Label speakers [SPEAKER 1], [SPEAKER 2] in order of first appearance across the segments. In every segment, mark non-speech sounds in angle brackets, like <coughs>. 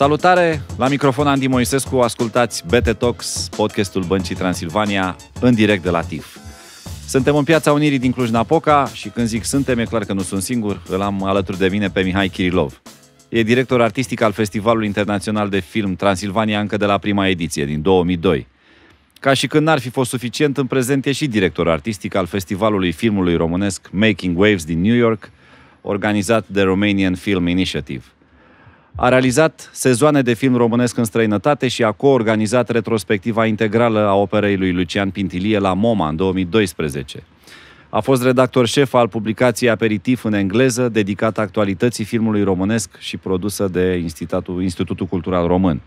[SPEAKER 1] Salutare! La microfon Andy Moisescu, ascultați BT Talks, podcastul Băncii Transilvania, în direct de la TIF. Suntem în piața Unirii din Cluj-Napoca și când zic suntem, e clar că nu sunt singur, îl am alături de mine pe Mihai Kirilov. E director artistic al Festivalului Internațional de Film Transilvania încă de la prima ediție, din 2002. Ca și când n-ar fi fost suficient, în prezent e și director artistic al Festivalului Filmului Românesc Making Waves din New York, organizat de Romanian Film Initiative – a realizat sezoane de film românesc în străinătate și a coorganizat retrospectiva integrală a operei lui Lucian Pintilie la MoMA în 2012. A fost redactor șef al publicației Aperitif în engleză, dedicată actualității filmului românesc și produsă de Institutul, Institutul Cultural Român.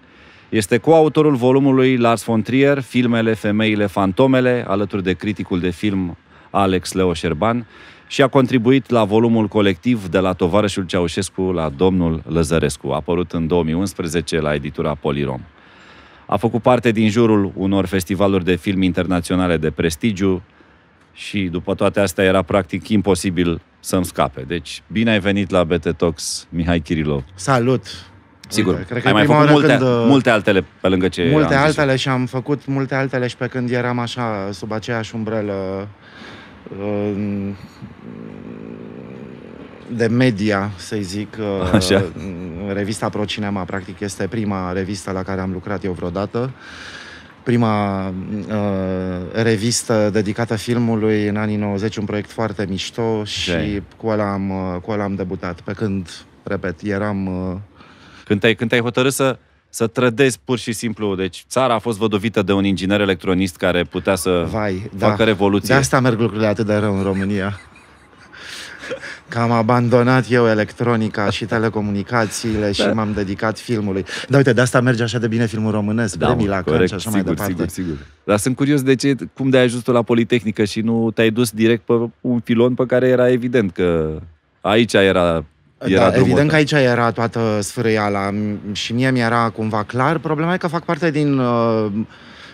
[SPEAKER 1] Este coautorul volumului Lars von Trier, Filmele, Femeile, Fantomele, alături de criticul de film Alex Leo Șerban și a contribuit la volumul colectiv de la tovarășul Ceaușescu la domnul Lăzărescu, apărut în 2011 la editura Polirom. A făcut parte din jurul unor festivaluri de film internaționale de prestigiu și după toate astea era practic imposibil să-mi scape. Deci, bine ai venit la BT Talks, Mihai Kirilov.
[SPEAKER 2] Salut! Sigur, Uite, cred că ai mai făcut multe, când, uh, multe
[SPEAKER 1] altele pe lângă ce Multe altele
[SPEAKER 2] și am făcut multe altele și pe când eram așa, sub aceeași umbrelă de media, să zic. Uh, Așa. Revista cinema practic, este prima revistă la care am lucrat eu vreodată. Prima uh, revistă dedicată filmului în anii 90, un proiect foarte mișto și cu ăla, am, uh, cu ăla am debutat. Pe când, repet, eram... Uh,
[SPEAKER 1] când, te-ai, când te-ai hotărât să să trădezi pur și simplu. Deci țara a fost vădovită de un inginer electronist care putea să Vai, facă da. revoluție. De asta merg
[SPEAKER 2] lucrurile atât de rău în România. Că am abandonat eu electronica și telecomunicațiile da. și m-am dedicat filmului. Da, uite, de asta merge așa de bine filmul românesc, da, premii la corect, și așa sigur, mai departe. Sigur, sigur.
[SPEAKER 1] Dar sunt curios de ce, cum de ai ajuns tu la Politehnică și nu te-ai dus direct pe un filon pe care era evident că aici era da, era da, evident că
[SPEAKER 2] aici era toată sfârâiala și mie mi-era cumva clar. Problema e că fac parte din, uh,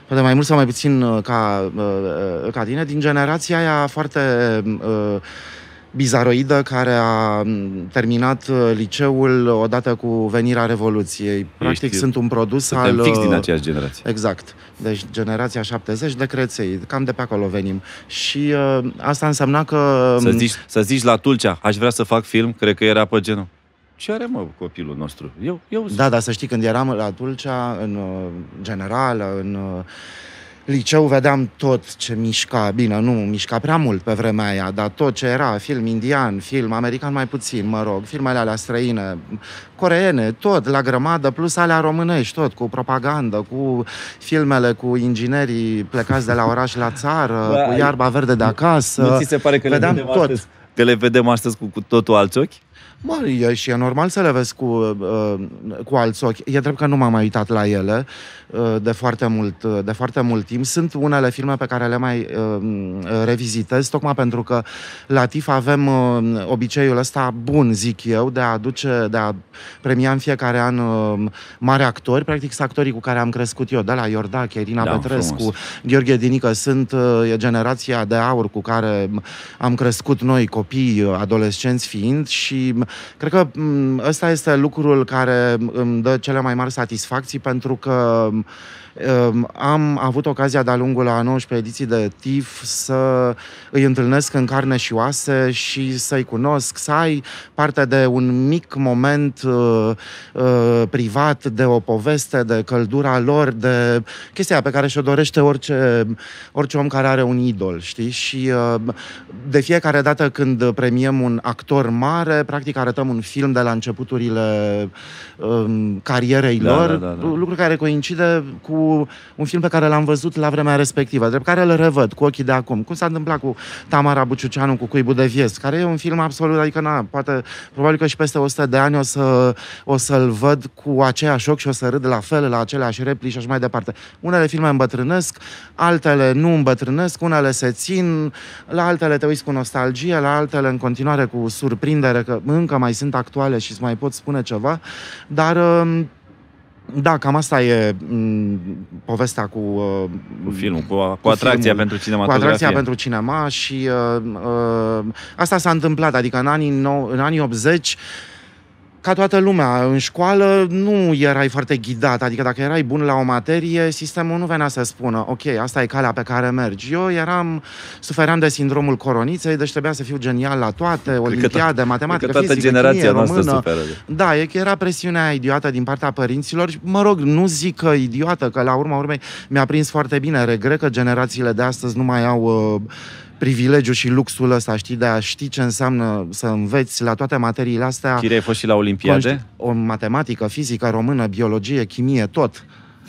[SPEAKER 2] poate mai mult sau mai puțin uh, ca, uh, ca tine, din generația aia foarte bizaroidă care a terminat uh, liceul odată cu venirea Revoluției. Practic Ești, sunt un produs al... fix din uh, aceeași generație. Exact. Deci generația 70 de creței. Cam de pe acolo venim. Și uh, asta însemna că... Să zici,
[SPEAKER 1] să zici la Tulcea, aș vrea să fac film, cred că era pe genul. Ce are, mă, copilul
[SPEAKER 2] nostru? Eu, eu Da, dar să știi, când eram la Tulcea, în uh, general, în... Uh, liceu vedeam tot ce mișca, bine, nu mișca prea mult pe vremea aia, dar tot ce era, film indian, film american mai puțin, mă rog, filmele alea străine, coreene, tot la grămadă, plus alea românești, tot, cu propagandă, cu filmele cu inginerii plecați de la oraș la țară, Bă, cu iarba verde de acasă. Nu ți se pare că vedeam le vedem tot. astăzi?
[SPEAKER 1] Că le vedem astăzi cu, cu totul alți ochi?
[SPEAKER 2] Mă, e, și e normal să le vezi cu, uh, cu alți ochi. E drept că nu m-am mai uitat la ele uh, de, foarte mult, uh, de foarte mult timp. Sunt unele filme pe care le mai uh, revizitez, tocmai pentru că la TIF avem uh, obiceiul ăsta bun, zic eu, de a aduce, de a premia în fiecare an uh, mari actori, practic sunt actorii cu care am crescut eu, de la Iordache, Irina da, Petrescu, frumos. Gheorghe Dinică, sunt uh, generația de aur cu care am crescut noi, copii, uh, adolescenți fiind și Cred că mm, ăsta este lucrul care îmi dă cele mai mari satisfacții pentru că mm, Ehm, am avut ocazia de-a lungul a 19 ediții de TIF să îi întâlnesc în carne și oase și să-i cunosc, să ai parte de un mic moment uh, uh, privat de o poveste, de căldura lor, de chestia pe care și-o dorește orice, orice om care are un idol, știi? Și uh, de fiecare dată când premiem un actor mare, practic arătăm un film de la începuturile um, carierei da, lor, da, da, da. lucru care coincide cu un film pe care l-am văzut la vremea respectivă, de care îl revăd cu ochii de acum. Cum s-a întâmplat cu Tamara Buciuceanu, cu Cuibu de Vies, care e un film absolut, adică na, poate, probabil că și peste 100 de ani o, să, o să-l văd cu aceeași ochi și o să râd la fel, la aceleași replici și așa mai departe. Unele filme îmbătrânesc, altele nu îmbătrânesc, unele se țin, la altele te uiți cu nostalgie, la altele în continuare cu surprindere că încă mai sunt actuale și îți mai pot spune ceva, dar um, da, cam asta e m- mm, povestea cu, uh, cu filmul, cu, cu, atracția filmul, pentru cinematografie. Cu atracția pentru cinema și uh, uh, asta s-a întâmplat, adică în anii, nou, în anii 80 uh, ca toată lumea, în școală nu erai foarte ghidat, adică dacă erai bun la o materie, sistemul nu venea să spună, ok, asta e calea pe care mergi. Eu eram, sufeream de sindromul coroniței, deci trebuia să fiu genial la toate, olimpiade, matematică, că toată fizică, generația chimie, noastră română. Da, e că era presiunea idiotă din partea părinților. și Mă rog, nu zic că idiotă, că la urma urmei mi-a prins foarte bine. Regret că generațiile de astăzi nu mai au uh, privilegiu și luxul ăsta, știi, de a ști ce înseamnă să înveți la toate materiile astea. Chire,
[SPEAKER 1] ai fost și la Olimpiade?
[SPEAKER 2] o matematică, fizică, română, biologie, chimie, tot. <laughs>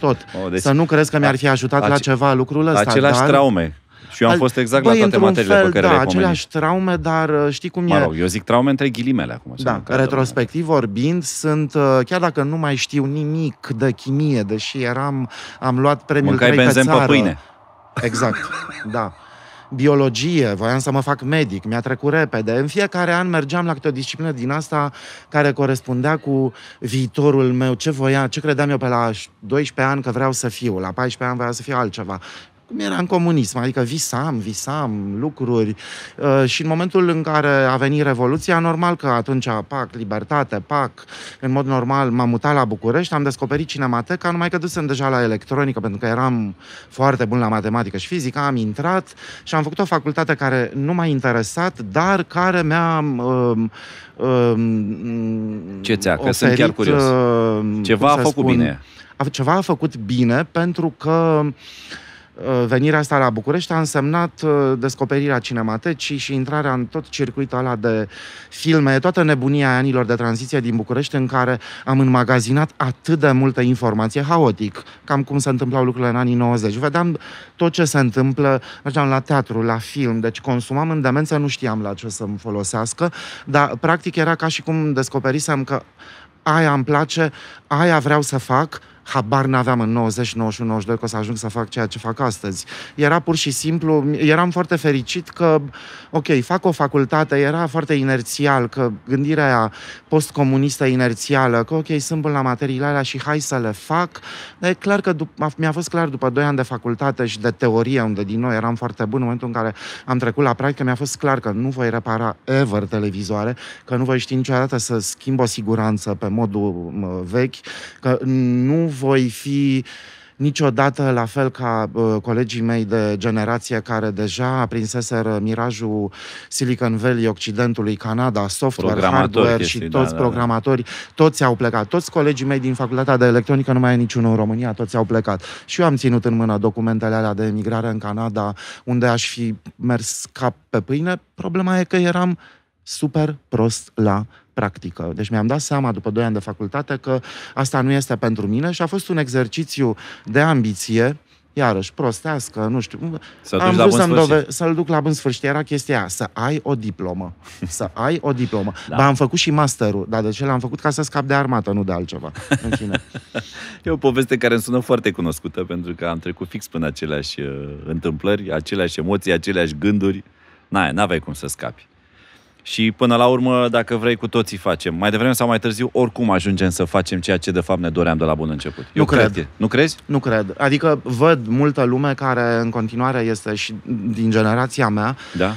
[SPEAKER 2] Tot. O, deci, să nu crezi că mi-ar fi ajutat ace- la ceva lucrul ăsta. Aceleași dar... traume. Și eu am Al, fost exact Băi, la toate materiile fel, pe care da, le aceleași traume, dar uh, știi cum mă rog, eu zic traume între ghilimele acum. Da, retrospectiv de vorbind, sunt, uh, chiar dacă nu mai știu nimic de chimie, deși eram, am luat premiul Mâncai benzen pe pâine. Exact, da. <laughs> biologie, voiam să mă fac medic, mi-a trecut repede. În fiecare an mergeam la câte o disciplină din asta care corespundea cu viitorul meu, ce voia, ce credeam eu pe la 12 ani că vreau să fiu, la 14 ani vreau să fiu altceva, cum era în comunism, adică visam, visam lucruri uh, și în momentul în care a venit Revoluția, normal că atunci, pac, libertate, pac, în mod normal m-am mutat la București, am descoperit cinemateca, numai că dusem deja la electronică, pentru că eram foarte bun la matematică și fizică, am intrat și am făcut o facultate care nu m-a interesat, dar care mi-a um, um, Ce ți-a? Că oferit, sunt chiar curios. Uh, ceva a făcut spun, bine. A, ceva a făcut bine pentru că Uh, venirea asta la București a însemnat uh, descoperirea cinematecii și intrarea în tot circuitul ăla de filme, toată nebunia anilor de tranziție din București în care am înmagazinat atât de multă informație haotic, cam cum se întâmplau lucrurile în anii 90. Vedeam tot ce se întâmplă, mergeam la teatru, la film, deci consumam în demență, nu știam la ce să-mi folosească, dar practic era ca și cum descoperisem că aia îmi place, aia vreau să fac, habar n-aveam în 90, 91, 92 că o să ajung să fac ceea ce fac astăzi. Era pur și simplu, eram foarte fericit că, ok, fac o facultate, era foarte inerțial, că gândirea aia postcomunistă inerțială, că ok, sunt bun la materiile alea și hai să le fac, dar e clar că dup- mi-a fost clar după 2 ani de facultate și de teorie, unde din noi eram foarte bun, în momentul în care am trecut la practică, mi-a fost clar că nu voi repara ever televizoare, că nu voi ști niciodată să schimb o siguranță pe modul vechi, că nu voi fi niciodată la fel ca uh, colegii mei de generație care deja aprinseseră mirajul Silicon Valley Occidentului, Canada, software, hardware și toți da, programatorii, da, da. toți au plecat. Toți colegii mei din facultatea de electronică, nu mai e niciunul în România, toți au plecat. Și eu am ținut în mână documentele alea de emigrare în Canada, unde aș fi mers cap pe pâine. Problema e că eram super prost la practică. Deci mi-am dat seama după 2 ani de facultate că asta nu este pentru mine și a fost un exercițiu de ambiție iarăși prostească, nu știu. Să am vrut să-mi dove- să-l duc la bun sfârșit. Era chestia aia, să ai o diplomă. <laughs> Să ai o diplomă. da. Ba, am făcut și masterul, dar de ce l-am făcut? Ca să scap de armată, nu de altceva. În fine.
[SPEAKER 1] <laughs> e o poveste care îmi sună foarte cunoscută, pentru că am trecut fix până aceleași uh, întâmplări, aceleași emoții, aceleași gânduri. N-ai, n-aveai cum să scapi. Și până la urmă, dacă vrei, cu toții facem. Mai devreme sau mai târziu, oricum ajungem să facem ceea ce de fapt ne doream de la bun început. Eu nu cred. cred. Nu
[SPEAKER 2] crezi? Nu cred. Adică văd multă lume care în continuare este și din generația mea. Da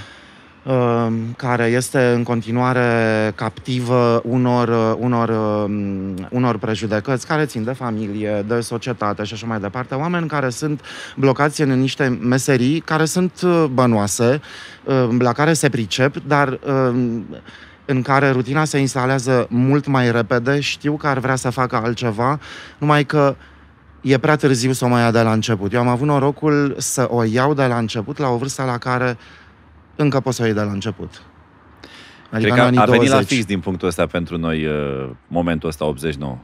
[SPEAKER 2] Um, care este în continuare captivă unor, uh, unor, um, unor prejudecăți care țin de familie, de societate și așa mai departe. Oameni care sunt blocați în niște meserii care sunt uh, bănoase, uh, la care se pricep, dar um, în care rutina se instalează mult mai repede, știu că ar vrea să facă altceva, numai că e prea târziu să o mai ia de la început. Eu am avut norocul să o iau de la început la o vârstă la care încă poți să o iei de la început. Adică Cred că a, venit 20. la fix
[SPEAKER 1] din punctul ăsta pentru noi uh, momentul ăsta 89.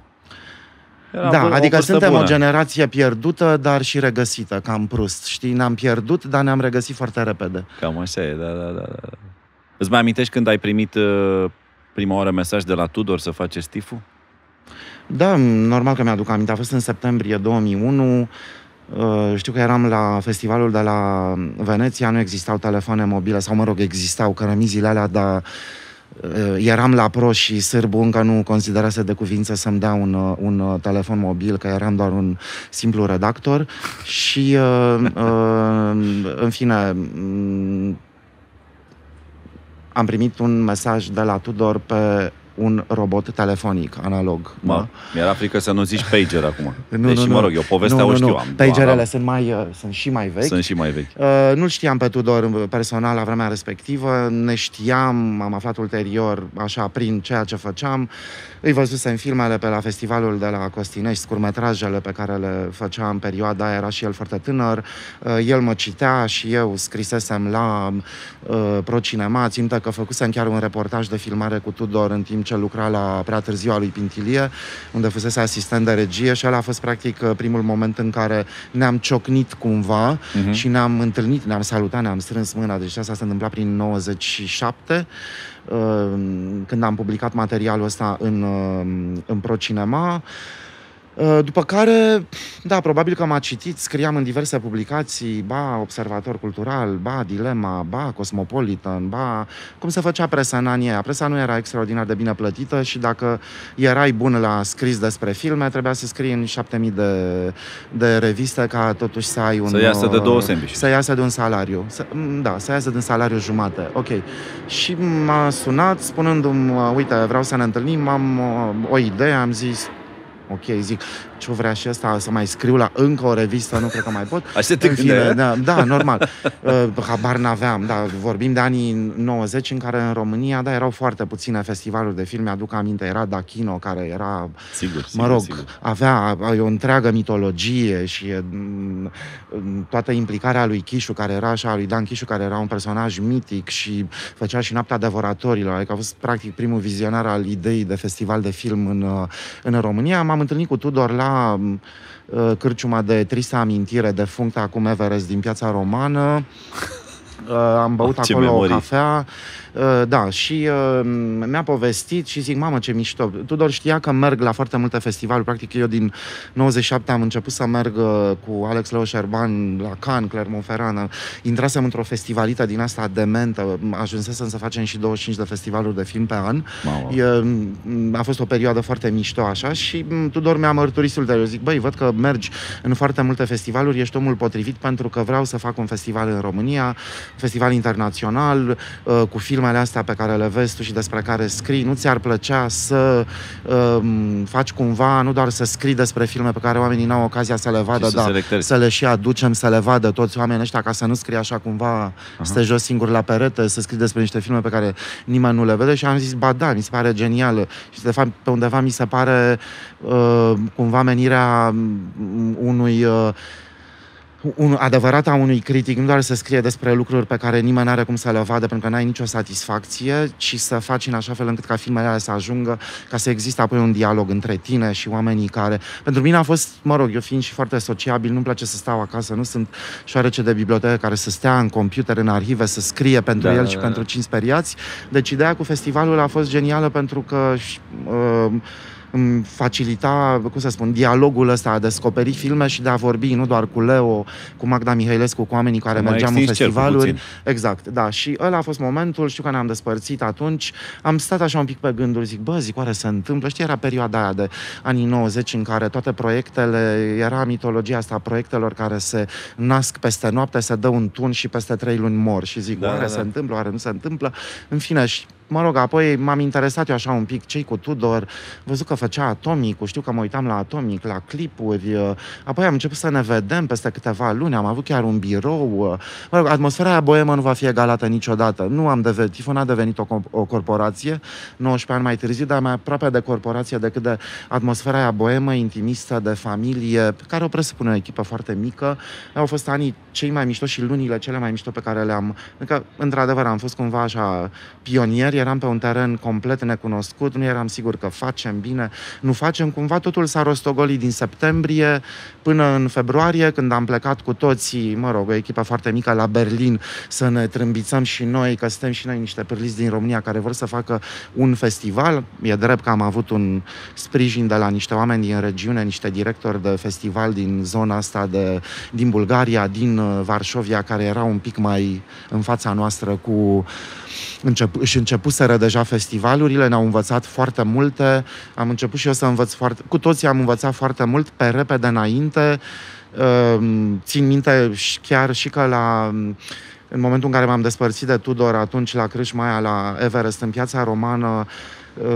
[SPEAKER 2] Era da, adică suntem bună. o generație pierdută, dar și regăsită, cam prust. Știi, ne-am pierdut, dar ne-am regăsit foarte repede. Cam așa e, da, da, da, da.
[SPEAKER 1] Îți mai amintești când ai primit uh, prima oară mesaj de la Tudor să faci stiful?
[SPEAKER 2] Da, normal că mi-aduc aminte. A fost în septembrie 2001. Uh, știu că eram la festivalul de la Veneția, nu existau telefoane mobile, sau mă rog, existau cărămizile alea, dar uh, eram la pro și sârbul încă nu considerase de cuvință să-mi dea un, uh, un telefon mobil, că eram doar un simplu redactor <laughs> și în fine mm, am primit un mesaj de la Tudor pe un robot telefonic analog. Mă,
[SPEAKER 1] da? mi-era frică să nu zici pager acum. nu, Deși, nu, mă rog, eu povestea nu, o știu. Nu. Am, Pagerele am,
[SPEAKER 2] sunt, mai, uh, sunt și mai vechi. Sunt și mai vechi. Uh, nu știam pe Tudor uh, personal la vremea respectivă, ne știam, am aflat ulterior, așa, prin ceea ce făceam. Îi văzusem filmele pe la festivalul de la Costinești, scurmetrajele pe care le făceam în perioada aia, era și el foarte tânăr. Uh, el mă citea și eu scrisesem la uh, Procinema, țin că făcusem chiar un reportaj de filmare cu Tudor în timp atunci lucra la prea târziu a lui Pintilie, unde fusese asistent de regie și ăla a fost practic uh, primul moment în care ne-am ciocnit cumva uh-huh. și ne-am întâlnit, ne-am salutat, ne-am strâns mâna, deci asta s-a întâmplat prin 97 uh, când am publicat materialul ăsta în, uh, în ProCinema. Cinema Uh, după care, da, probabil că m-a citit, scriam în diverse publicații, ba Observator Cultural, ba Dilema, ba Cosmopolitan, ba cum se făcea presa în anii aia. Presa nu era extraordinar de bine plătită și dacă erai bun la scris despre filme, trebuia să scrii în 7000 de, de reviste ca totuși să ai un... Să iasă de două sandwich. Uh, să iasă de un salariu. Să, mm, da, să iasă de un salariu jumate. Ok. Și m-a sunat spunându-mi, uite, vreau să ne întâlnim, am uh, o idee, am zis, Ok, Zico. ce vrea și ăsta să mai scriu la încă o revistă, nu cred că mai pot. Așa te fine, da, da, normal. <laughs> Uh, habar n-aveam, da, vorbim de anii 90 în care în România, da, erau foarte puține festivaluri de filme, aduc aminte, era Dachino care era,
[SPEAKER 1] sigur, sigur mă rog, sigur.
[SPEAKER 2] avea o întreagă mitologie și m- mm, mm, toată implicarea lui Chișu care era așa, lui Dan Chișu care era un personaj mitic și făcea și Noaptea Devoratorilor, adică a fost practic primul vizionar al ideii de festival de film în, uh, în România. M-am întâlnit cu Tudor la era uh, cârciuma de tristă amintire de functa acum Everest din piața romană. <laughs> Uh, am băut Ce acolo memorii. o cafea Uh, da, și uh, mi-a povestit și zic, mamă, ce mișto. Tudor știa că merg la foarte multe festivaluri. Practic, eu din 97 am început să merg uh, cu Alex Leo Șerban la Cannes, Clermont-Ferrand. Intrasem într-o festivalită din asta dementă. Ajunsesem să facem și 25 de festivaluri de film pe an. E, a fost o perioadă foarte mișto așa și mm, Tudor mi-a mărturisit Eu Zic, băi, văd că mergi în foarte multe festivaluri, ești omul potrivit pentru că vreau să fac un festival în România, festival internațional, cu filme filmele astea pe care le vezi tu și despre care scrii, nu ți-ar plăcea să um, faci cumva, nu doar să scrii despre filme pe care oamenii n-au ocazia să le vadă, dar să, le și aducem, să le vadă toți oamenii ăștia, ca să nu scrii așa cumva, Aha. să jos singur la perete, să scrii despre niște filme pe care nimeni nu le vede și am zis, ba da, mi se pare genial. Și de fapt, pe undeva mi se pare uh, cumva menirea mm, unui... Uh, un adevărat a unui critic nu doar să scrie despre lucruri pe care nimeni nu are cum să le vadă pentru că n-ai nicio satisfacție, ci să faci în așa fel încât ca filmele alea să ajungă, ca să existe apoi un dialog între tine și oamenii care... Pentru mine a fost, mă rog, eu fiind și foarte sociabil, nu-mi place să stau acasă, nu sunt șoarece de bibliotecă care să stea în computer, în arhive, să scrie pentru da, el da, și da. pentru da. cinci speriați. Deci ideea cu festivalul a fost genială pentru că... Uh, îmi facilita, cum să spun, dialogul ăsta, a descoperi filme și de a vorbi nu doar cu Leo, cu Magda Mihailescu, cu oamenii care Mai mergeam în festivaluri. Exact, da. Și ăla a fost momentul, știu că ne-am despărțit atunci, am stat așa un pic pe gânduri, zic, bă, zic, oare se întâmplă? Știi, era perioada aia de anii 90 în care toate proiectele, era mitologia asta a proiectelor care se nasc peste noapte, se dă un tun și peste trei luni mor și zic, da, oare da, da. se întâmplă, oare nu se întâmplă? În fine, și mă rog, apoi m-am interesat eu așa un pic cei cu Tudor, văzut că făcea Atomic, știu că mă uitam la Atomic, la clipuri, uh, apoi am început să ne vedem peste câteva luni, am avut chiar un birou. Uh, mă rog, atmosfera aia boemă nu va fi egalată niciodată. Nu am devenit, Tifon a devenit o, o corporație, 19 ani mai târziu, dar mai aproape de corporație decât de atmosfera aia boemă, intimistă, de familie, pe care o presupune o echipă foarte mică. Au fost anii cei mai mișto și lunile cele mai mișto pe care le-am... Adică, într-adevăr, am fost cumva așa pionieri eram pe un teren complet necunoscut, nu eram sigur că facem bine, nu facem. Cumva totul s-a rostogolit din septembrie până în februarie, când am plecat cu toții, mă rog, o echipă foarte mică la Berlin, să ne trâmbițăm și noi, că suntem și noi niște perliți din România care vor să facă un festival. E drept că am avut un sprijin de la niște oameni din regiune, niște directori de festival din zona asta de, din Bulgaria, din uh, Varșovia, care erau un pic mai în fața noastră cu încep, și încep începuseră deja festivalurile, ne-au învățat foarte multe, am început și eu să învăț foarte... Cu toții am învățat foarte mult pe repede înainte. Ehm, țin minte chiar și că la în momentul în care m-am despărțit de Tudor, atunci la Crâșmaia, la Everest, în piața romană,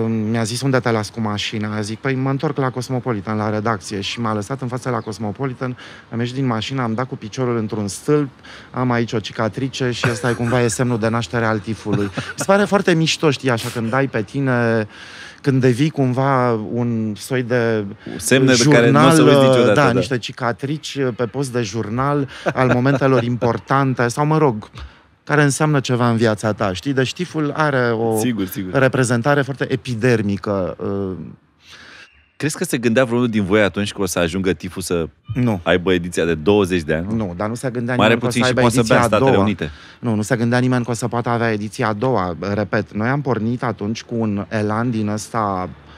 [SPEAKER 2] mi-a zis unde te las cu mașina, zic, păi mă întorc la Cosmopolitan, la redacție și m-a lăsat în fața la Cosmopolitan, am ieșit din mașină, am dat cu piciorul într-un stâlp, am aici o cicatrice și asta e cumva e semnul de naștere al tifului. Mi se pare foarte mișto, știi, așa, când dai pe tine când devii cumva un soi de semne jurnal, de care nu să niciodată, da, da, niște cicatrici pe post de jurnal al momentelor importante sau, mă rog, care înseamnă ceva în viața ta, știi? Deci tiful are o sigur, sigur. reprezentare foarte epidermică. Uh.
[SPEAKER 1] Crezi că se gândea vreunul din voi atunci că o să ajungă tiful să nu. aibă ediția de 20 de ani? Nu, dar nu se gândea Mare nimeni că o să aibă ediția a doua. Unite.
[SPEAKER 2] Nu, nu se gândea nimeni că o să poată avea ediția a doua. Repet, noi am pornit atunci cu un elan din ăsta uh,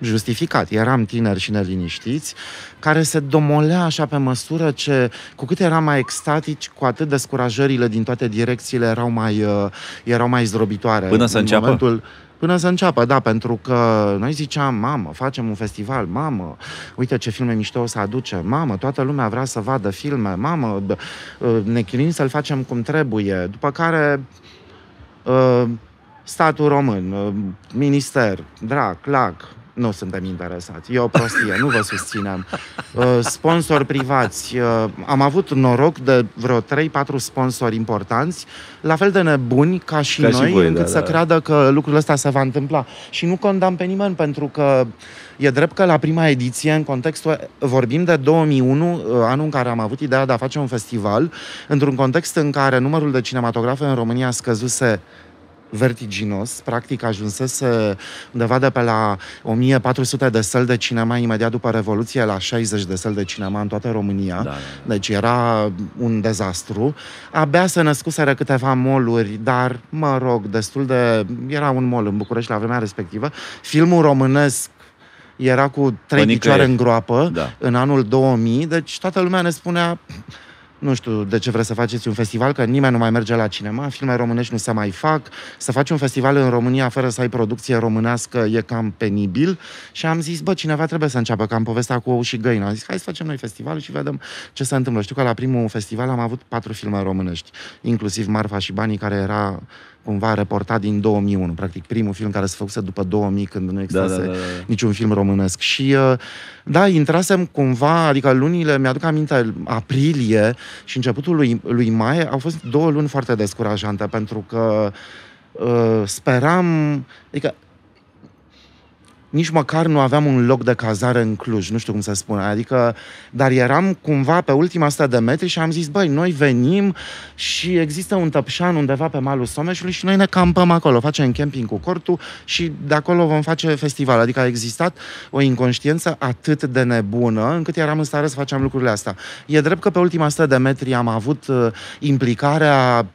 [SPEAKER 2] justificat, eram tineri și neliniștiți, care se domolea așa pe măsură ce, cu cât eram mai extatici, cu atât descurajările din toate direcțiile erau mai, uh, erau mai zdrobitoare. Până să în înceapă? Momentul, până să înceapă, da, pentru că noi ziceam, mamă, facem un festival, mamă, uite ce filme mișto o să aduce, mamă, toată lumea vrea să vadă filme, mamă, uh, ne chinim să-l facem cum trebuie, după care uh, statul român, minister, drac, lac, nu suntem interesați. E o prostie, nu vă susținem. Uh, sponsori privați. Uh, am avut noroc de vreo 3-4 sponsori importanți, la fel de nebuni ca și ca noi, și voi, încât da, să da. creadă că lucrul ăsta se va întâmpla. Și nu condamn pe nimeni, pentru că e drept că la prima ediție, în contextul, vorbim de 2001, uh, anul în care am avut ideea de a face un festival, într-un context în care numărul de cinematografe în România scăzuse vertiginos, practic ajunsese undeva de pe la 1400 de săl de cinema imediat după Revoluție la 60 de săl de cinema în toată România, da, da, da. deci era un dezastru. Abia se născuseră câteva moluri, dar, mă rog, destul de... era un mol în București la vremea respectivă. Filmul românesc era cu trei picioare în groapă da. în anul 2000, deci toată lumea ne spunea nu știu de ce vreți să faceți un festival, că nimeni nu mai merge la cinema, filme românești nu se mai fac, să faci un festival în România fără să ai producție românească e cam penibil și am zis, bă, cineva trebuie să înceapă, că am povestea cu ou și găină. Am zis, hai să facem noi festivalul și vedem ce se întâmplă. Știu că la primul festival am avut patru filme românești, inclusiv Marfa și Banii, care era cumva reportat din 2001, practic primul film care se făcuse după 2000, când nu da, da, existase da, da, da, da. niciun film românesc. Și uh, da, intrasem cumva, adică lunile, mi-aduc aminte, aprilie și începutul lui, lui mai, au fost două luni foarte descurajante, pentru că uh, speram, adică nici măcar nu aveam un loc de cazare în Cluj, nu știu cum să spun, adică, dar eram cumva pe ultima asta de metri și am zis, băi, noi venim și există un tăpșan undeva pe malul Someșului și noi ne campăm acolo, facem camping cu cortul și de acolo vom face festival. Adică a existat o inconștiență atât de nebună încât eram în stare să facem lucrurile astea. E drept că pe ultima asta de metri am avut uh, implicarea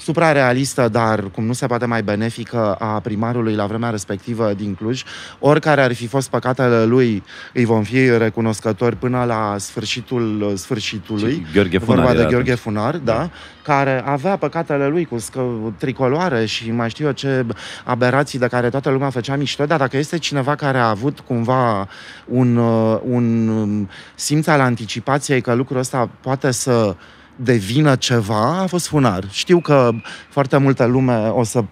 [SPEAKER 2] suprarealistă, dar cum nu se poate mai benefică a primarului la vremea respectivă din Cluj. Oricare ar fi fost păcatele lui, îi vom fi recunoscători până la sfârșitul uh, sfârșitului. Gheorghe Funar. Vorba de Gheorghe Funar, da, da, care avea păcatele lui cu scă- tricoloare și mai știu eu ce aberații de care toată lumea făcea mișto, dar dacă este cineva care a avut cumva un, uh, un um, simț al anticipației că lucrul ăsta poate să devină ceva, a fost funar. Știu că foarte multă lume o să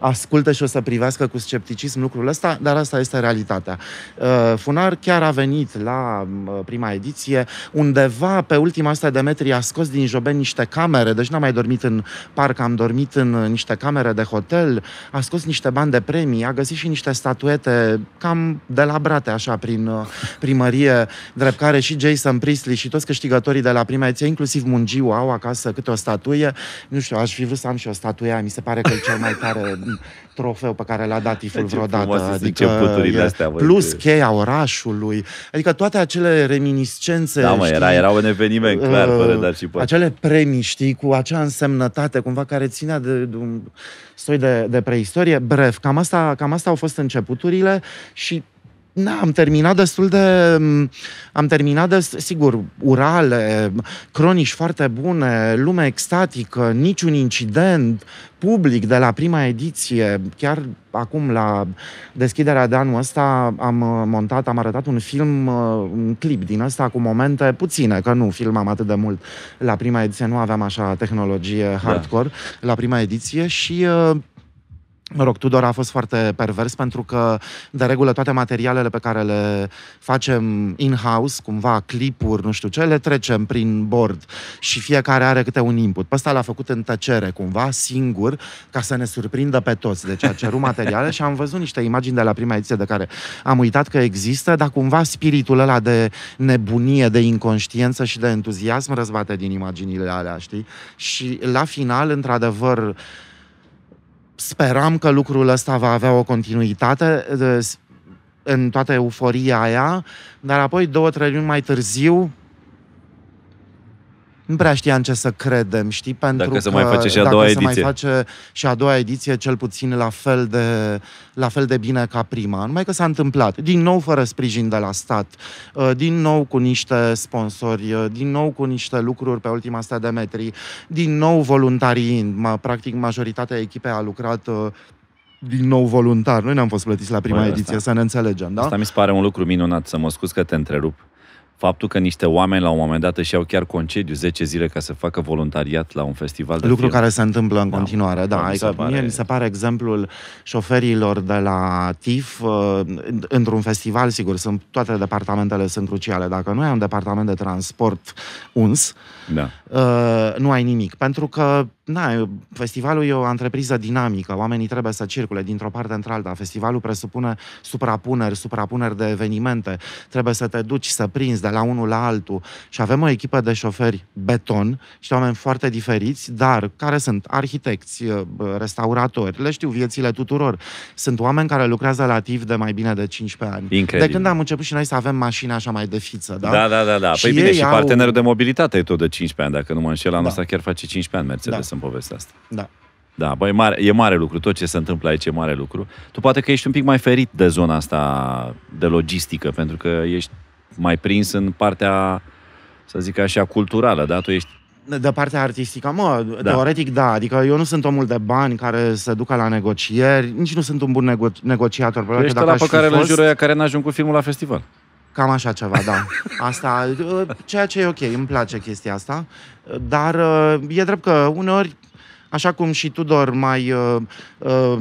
[SPEAKER 2] ascultă și o să privească cu scepticism lucrul ăsta, dar asta este realitatea. Uh, Funar chiar a venit la uh, prima ediție, undeva pe ultima asta de metri a scos din jobeni niște camere, deci n-am mai dormit în parc, am dormit în uh, niște camere de hotel, a scos niște bani de premii, a găsit și niște statuete cam de la brate, așa, prin primărie, drept care și Jason Priestley și toți câștigătorii de la prima ediție, inclusiv Mungiu, au acasă câte o statuie. Nu știu, aș fi vrut să am și o statuie, mi se pare că e cel mai tare trofeu pe care l-a dat Iful vreodată. Adică, astea, bă, plus că... cheia orașului. Adică toate acele reminiscențe. Da, mă, știi, era, era un eveniment clar, uh, fără dar și Acele premii, știi, cu acea însemnătate cumva care ținea de, de un soi de, de preistorie. Bref, cam asta, cam asta au fost începuturile și na, am terminat destul de... Am terminat, de, sigur, urale, cronici foarte bune, lume extatică, niciun incident, public de la prima ediție, chiar acum la deschiderea de anul ăsta am uh, montat, am arătat un film, uh, un clip din ăsta cu momente puține, că nu filmam atât de mult. La prima ediție nu aveam așa tehnologie da. hardcore, da. la prima ediție și uh, Mă rog, Tudor a fost foarte pervers pentru că, de regulă, toate materialele pe care le facem in-house, cumva clipuri, nu știu ce, le trecem prin board și fiecare are câte un input. Pe ăsta l-a făcut în tăcere, cumva, singur, ca să ne surprindă pe toți. Deci a cerut materiale și am văzut niște imagini de la prima ediție de care am uitat că există, dar cumva spiritul ăla de nebunie, de inconștiență și de entuziasm răzbate din imaginile alea, știi? Și la final, într-adevăr, speram că lucrul ăsta va avea o continuitate în toată euforia aia, dar apoi două, trei luni mai târziu nu prea știam ce să credem, știi? Pentru dacă că, se mai face și a doua dacă ediție. se mai face și a doua ediție, cel puțin la fel, de, la fel de bine ca prima. Numai că s-a întâmplat. Din nou fără sprijin de la stat, uh, din nou cu niște sponsori, uh, din nou cu niște lucruri pe ultima stea de metri, din nou voluntariind. Practic, majoritatea echipei a lucrat uh, din nou voluntar. Noi n-am fost plătiți la prima Bă, ediție, asta. să ne înțelegem, da? Asta mi se
[SPEAKER 1] pare un lucru minunat, să mă scuz că te întrerup faptul că niște oameni la un moment dat își iau chiar concediu 10 zile ca să facă voluntariat la un festival de Lucru film. care se
[SPEAKER 2] întâmplă în continuare, da. da. mi se adică pare... mie mi se pare exemplul șoferilor de la TIF uh, într-un festival, sigur, sunt toate departamentele sunt cruciale. Dacă nu ai un departament de transport uns, da. Uh, nu ai nimic. Pentru că na, festivalul e o întrepriză dinamică, oamenii trebuie să circule dintr-o parte într-alta. Festivalul presupune suprapuneri, suprapuneri de evenimente, trebuie să te duci, să prinzi de la unul la altul. Și avem o echipă de șoferi beton și oameni foarte diferiți, dar care sunt arhitecți, restauratori, le știu viețile tuturor. Sunt oameni care lucrează la TIF de mai bine de 15 ani. Incredibil. De când am început și noi să avem mașini așa mai de fiță, da? Da, da, da. da. Păi și bine, și partenerul
[SPEAKER 1] au... de mobilitate e tot de 15 ani, dacă nu mă înșel, anul da. ăsta chiar face 15 ani Mercedes da în povestea asta. Da. Da, băi, e mare, e mare lucru, tot ce se întâmplă aici e mare lucru. Tu poate că ești un pic mai ferit de zona asta de logistică, pentru că ești mai prins în partea, să zic așa, culturală, da? Tu ești
[SPEAKER 2] de partea artistică, mă, da. teoretic da, adică eu nu sunt omul de bani care se ducă la negocieri, nici nu sunt un bun nego- negociator. Tu ești la pe care fost... îl înjură care n-ajung cu filmul la festival. Cam așa ceva, da. Asta, uh, ceea ce e ok, îmi place chestia asta, dar uh, e drept că uneori Așa cum și Tudor mai, uh,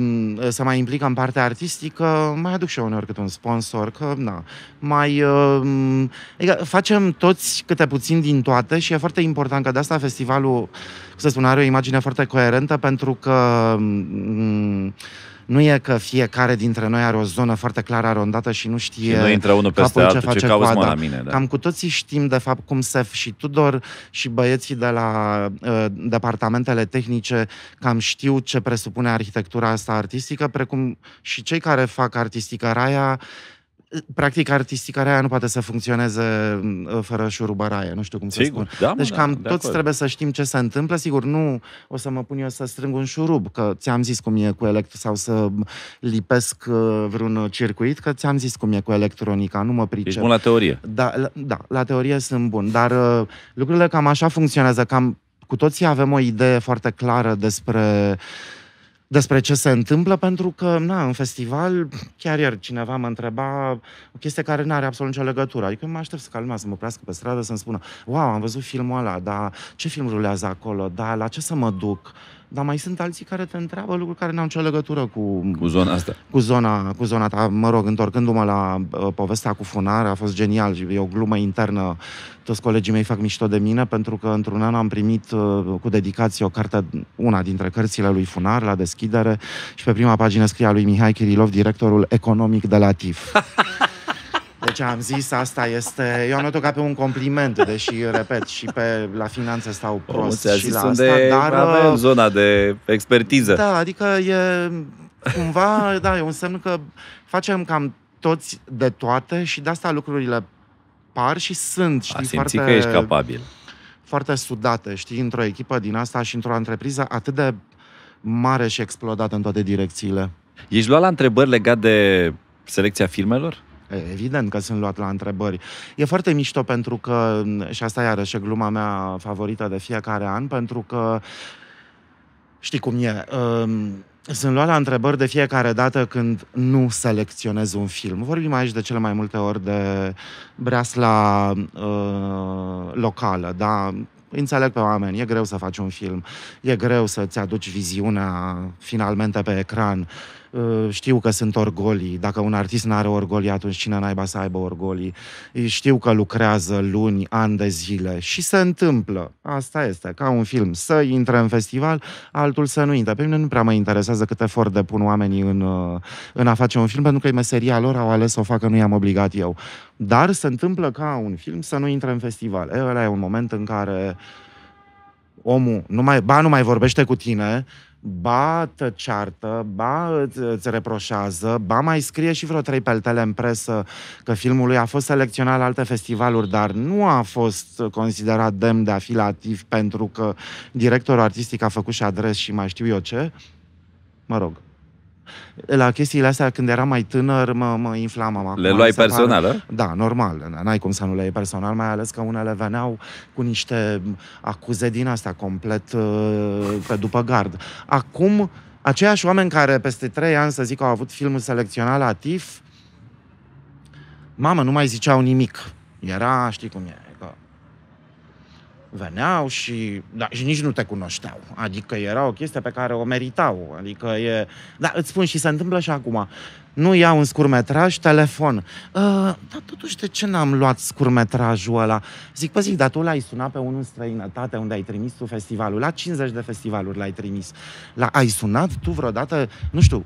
[SPEAKER 2] se mai implică în partea artistică, mai aduc și eu uneori câte un sponsor, că na, mai... adică facem toți câte puțin din toate și e foarte important că de asta festivalul, să spun, are o imagine foarte coerentă pentru că... Mm, nu e că fiecare dintre noi are o zonă foarte clară arondată și nu știe și nu intră unul peste altul, ce, face ce cauți coada. la mine. Da. Cam cu toții știm, de fapt, cum Sef și Tudor și băieții de la uh, departamentele tehnice cam știu ce presupune arhitectura asta artistică, precum și cei care fac artistică Raia practic artistica aia nu poate să funcționeze mm, ă, fără șurubăraie, nu știu cum să spun. Da, deci da, cam da, toți de trebuie să știm ce se întâmplă. Sigur, nu o să mă pun eu să strâng un șurub, că ți-am zis cum e cu elect sau să lipesc ă, vreun circuit, că ți-am zis cum e cu electronica, nu mă pricep. Ești bun la teorie. Da, la, da, la teorie sunt bun, dar ă, lucrurile cam așa funcționează, cam cu toții avem o idee foarte clară despre uh, despre ce se întâmplă, pentru că, na, în festival, chiar ieri cineva mă întreba o chestie care nu are absolut nicio legătură. Adică mă aștept să ca să mă oprească pe stradă să-mi spună, wow, am văzut filmul ăla, dar ce film rulează acolo, dar la ce să mă duc? Dar mai sunt alții care te întreabă lucruri care n-au nicio legătură cu, cu zona asta. Cu zona, cu zona ta. Mă rog, întorcându-mă la uh, povestea cu funar, a fost genial e o glumă internă. Toți colegii mei fac mișto de mine pentru că într-un an am primit uh, cu dedicație o carte, una dintre cărțile lui Funar, la deschidere, și pe prima pagină scria lui Mihai Kirilov, directorul economic de la TIF. <laughs> Deci am zis, asta este... Eu am luat-o ca pe un compliment, deși, repet, și pe la finanțe stau prost o, și la asta, de, dar... Avem uh,
[SPEAKER 1] zona de expertiză. Da,
[SPEAKER 2] adică e cumva, da, e un semn că facem cam toți de toate și de asta lucrurile par și sunt, știi, A foarte, că ești capabil. Foarte sudate, știi, într-o echipă din asta și într-o întrepriză atât de mare și explodată în toate direcțiile. Ești luat la întrebări legat de selecția filmelor? evident că sunt luat la întrebări. E foarte mișto pentru că, și asta iarăși e gluma mea favorită de fiecare an, pentru că știi cum e, um, sunt luat la întrebări de fiecare dată când nu selecționez un film. Vorbim aici de cele mai multe ori de breasla uh, locală, da? Înțeleg pe oameni, e greu să faci un film, e greu să-ți aduci viziunea finalmente pe ecran. Uh, Eh, știu că sunt orgolii, dacă un artist nu are orgolii, atunci cine naiba să aibă orgolii, eh, știu că lucrează luni, ani de zile și se întâmplă. Asta este, ca un film, să intre în festival, altul să nu intre. Pe mine nu prea mă interesează cât efort depun oamenii în, eh, în a face un film, pentru că e meseria lor, au ales să o facă, nu i-am obligat eu. Dar se întâmplă ca un film să nu intre în festival. E, ăla e un moment în care omul nu mai, ba, nu mai vorbește cu tine, ba te ceartă, ba îți, îți reproșează, ba mai scrie și vreo trei peltele în presă că filmul lui a fost selecționat la alte festivaluri, dar nu a fost considerat demn de afilativ pentru că directorul artistic a făcut și adres și mai știu eu ce. Mă rog, la chestiile astea, când eram mai tânăr, mă, mă inflamam. Acum, le luai personal, pare... Ă? Da, normal. N-ai cum să nu le iei personal, mai ales că unele veneau cu niște acuze din astea complet ă, pe după gard. Acum, aceiași oameni care peste trei ani, să zic, au avut filmul selecționat la TIF, mamă, nu mai ziceau nimic. Era, știi cum e, veneau și, da, și nici nu te cunoșteau. Adică era o chestie pe care o meritau. Adică e... Da, îți spun și se întâmplă și acum. Nu iau un scurmetraj, telefon. Uh, dar totuși de ce n-am luat scurmetrajul ăla? Zic, păi zic, dar tu l-ai sunat pe unul în străinătate unde ai trimis tu festivalul. La 50 de festivaluri l-ai trimis. La, ai sunat tu vreodată, nu știu,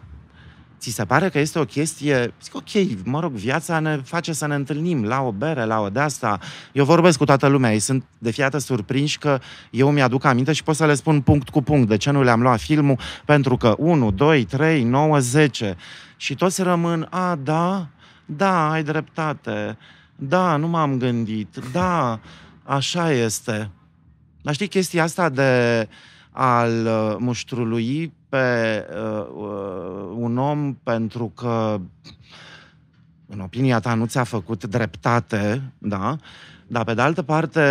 [SPEAKER 2] ți se pare că este o chestie, zic ok, mă rog, viața ne face să ne întâlnim la o bere, la o de-asta. Eu vorbesc cu toată lumea, ei sunt de fiată surprinși că eu mi-aduc aminte și pot să le spun punct cu punct de ce nu le-am luat filmul, pentru că 1, 2, 3, 9, 10 și toți rămân, a, da, da, ai dreptate, da, nu m-am gândit, da, așa este. Dar știi chestia asta de al uh, muștrului pe uh, uh, un om pentru că, în opinia ta, nu ți-a făcut dreptate, da? Dar, pe de altă parte,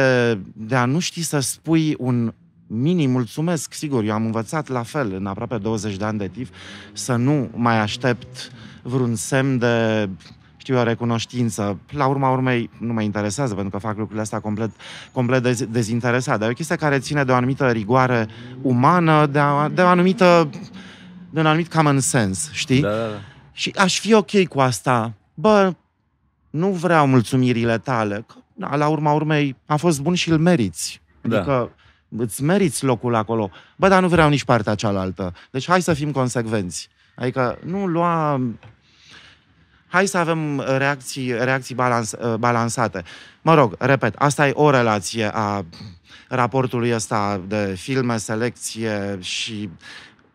[SPEAKER 2] de a nu ști să spui un minim mulțumesc, sigur, eu am învățat la fel în aproape 20 de ani de TIF să nu mai aștept vreun semn de știu eu, recunoștință. La urma urmei, nu mă interesează, pentru că fac lucrurile astea complet, complet dez- dezinteresat. Dar e o chestie care ține de o anumită rigoare umană, de, a, de o anumită... de un anumit common sense, știi? Da, da, da. Și aș fi ok cu asta. Bă, nu vreau mulțumirile tale. Că, na, la urma urmei, a fost bun și îl meriți. Da. Adică, da îți meriți locul acolo. Bă, dar nu vreau nici partea cealaltă. Deci hai să fim consecvenți. Adică nu lua hai să avem uh, reacții, reacții balans, uh, balansate. Mă rog, repet, asta e o relație a raportului ăsta de filme, selecție și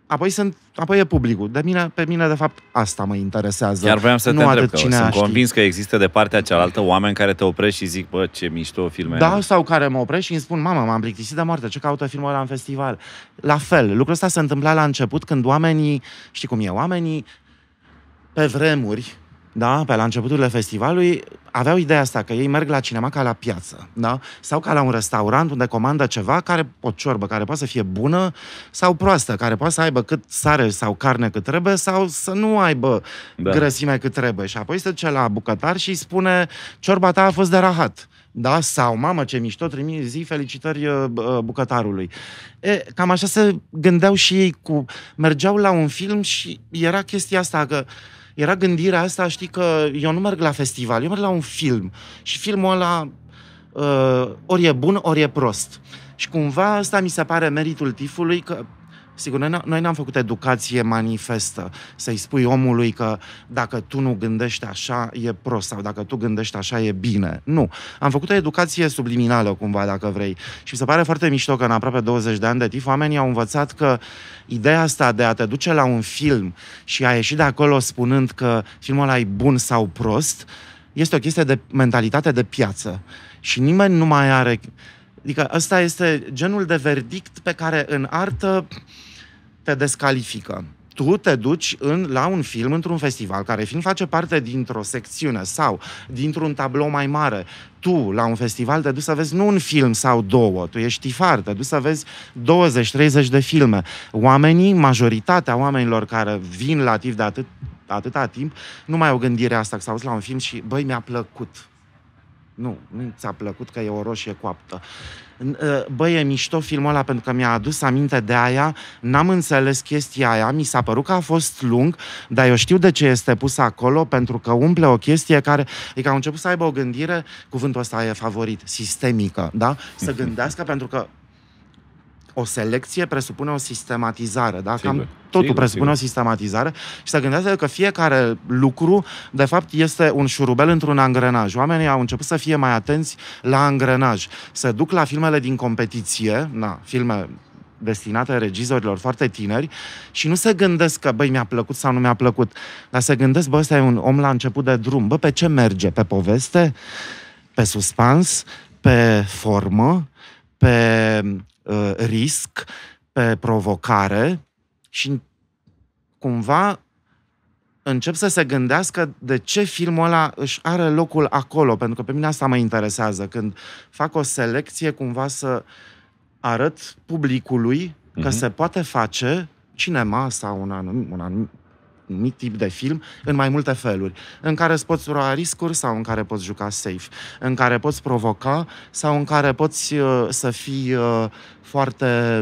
[SPEAKER 2] apoi sunt apoi e publicul. De mine, pe mine, de fapt, asta mă interesează. Iar vreau să nu te întreb, că cine sunt convins
[SPEAKER 1] că există de partea cealaltă oameni care te opresc și zic, bă, ce mișto filme. Da, sau
[SPEAKER 2] care mă opresc și îmi spun, mamă, m-am plictisit de moarte, ce caută filmul ăla în festival? La fel, lucrul ăsta se întâmpla la început când oamenii, știi cum e, oamenii pe vremuri, da, pe la începuturile festivalului, aveau ideea asta că ei merg la cinema ca la piață, da? Sau ca la un restaurant unde comandă ceva, care, o ciorbă care poate să fie bună sau proastă, care poate să aibă cât sare sau carne cât trebuie sau să nu aibă da. grăsime cât trebuie. Și apoi se duce la bucătar și îi spune, ciorba ta a fost de rahat. Da? Sau, mamă, ce mișto, trimi zi felicitări uh, uh, bucătarului. E, cam așa se gândeau și ei cu... Mergeau la un film și era chestia asta că era gândirea asta, știi că eu nu merg la festival, eu merg la un film. Și filmul ăla uh, ori e bun, ori e prost. Și cumva asta mi se pare meritul tifului, că Sigur, noi, noi n-am făcut educație manifestă să-i spui omului că dacă tu nu gândești așa e prost sau dacă tu gândești așa e bine. Nu. Am făcut o educație subliminală cumva, dacă vrei. Și mi se pare foarte mișto că în aproape 20 de ani de tip, oamenii au învățat că ideea asta de a te duce la un film și a ieși de acolo spunând că filmul ăla e bun sau prost, este o chestie de mentalitate de piață. Și nimeni nu mai are Adică ăsta este genul de verdict pe care în artă te descalifică. Tu te duci în, la un film într-un festival, care film face parte dintr-o secțiune sau dintr-un tablou mai mare. Tu, la un festival, te duci să vezi nu un film sau două, tu ești tifar, te duci să vezi 20-30 de filme. Oamenii, majoritatea oamenilor care vin la TIF de atât, atâta timp, nu mai au gândirea asta, că s-au la un film și, băi, mi-a plăcut nu, nu ți-a plăcut că e o roșie coaptă. Ă, Băie e mișto filmul ăla pentru că mi-a adus aminte de aia, n-am înțeles chestia aia, mi s-a părut că a fost lung, dar eu știu de ce este pus acolo, pentru că umple o chestie care, adică au început să aibă o gândire, cuvântul ăsta e favorit, sistemică, da? Să gândească pentru că o selecție presupune o sistematizare, da? Sigur. Cam totul sigur, presupune sigur. o sistematizare și să gândească că fiecare lucru, de fapt, este un șurubel într-un angrenaj. Oamenii au început să fie mai atenți la angrenaj. Se duc la filmele din competiție, na, filme destinate regizorilor foarte tineri și nu se gândesc că, băi, mi-a plăcut sau nu mi-a plăcut, dar se gândesc, bă, ăsta e un om la început de drum, bă, pe ce merge? Pe poveste? Pe suspans? Pe formă? pe Uh, risc, pe provocare și cumva încep să se gândească de ce filmul ăla își are locul acolo, pentru că pe mine asta mă interesează. Când fac o selecție, cumva să arăt publicului mm-hmm. că mhm. se poate face cinema sau un un anumit anumit tip de film în mai multe feluri, în care îți poți lua riscuri sau în care poți juca safe, în care poți provoca sau în care poți uh, să fii uh, foarte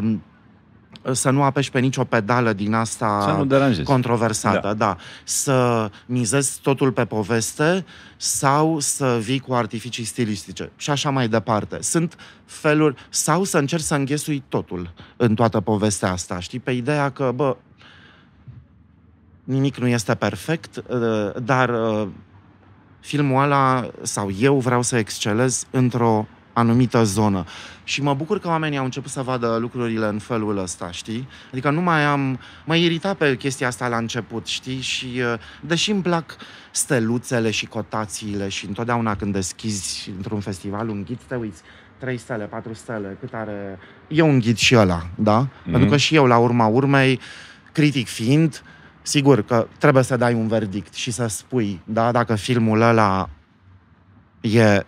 [SPEAKER 2] uh, să nu apeși pe nicio pedală din asta controversată, da. da. Să mizezi totul pe poveste sau să vii cu artificii stilistice și așa mai departe. Sunt feluri, sau să încerci să înghesui totul în toată povestea asta, știi? Pe ideea că, bă, nimic nu este perfect, uh, dar uh, filmul ăla sau eu vreau să excelez într-o anumită zonă. Și mă bucur că oamenii au început să vadă lucrurile în felul ăsta, știi? Adică nu mai am... Mă irita pe chestia asta la început, știi? Și uh, deși îmi plac steluțele și cotațiile și întotdeauna când deschizi într-un festival un ghid, te uiți 3 stele, 4 stele, cât are... E un ghid și ăla, da? Mm-hmm. Pentru că și eu, la urma urmei, critic fiind, uh, Sigur că trebuie să dai un verdict și să spui, da, dacă filmul ăla e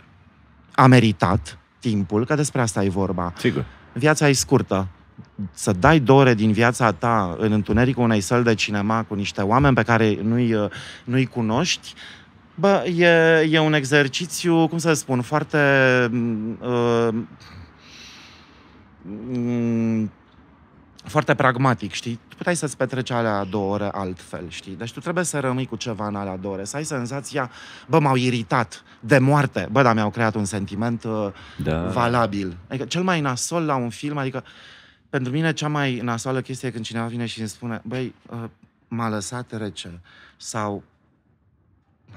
[SPEAKER 2] a meritat timpul, că despre asta e vorba. Sigur. Viața e scurtă. Să dai două ore din viața ta în întunericul unei săli de cinema cu niște oameni pe care nu-i, nu-i cunoști, bă, e, e un exercițiu, cum să spun, foarte... Mm, uh, mm, foarte pragmatic, știi? Tu puteai să-ți petreci alea două ore altfel, știi? Deci tu trebuie să rămâi cu ceva în alea două ore, să ai senzația, bă, m-au iritat de moarte, bă, dar mi-au creat un sentiment uh, da. valabil. Adică cel mai nasol la un film, adică pentru mine cea mai nasoală chestie e când cineva vine și îmi spune, băi, uh, m-a lăsat rece sau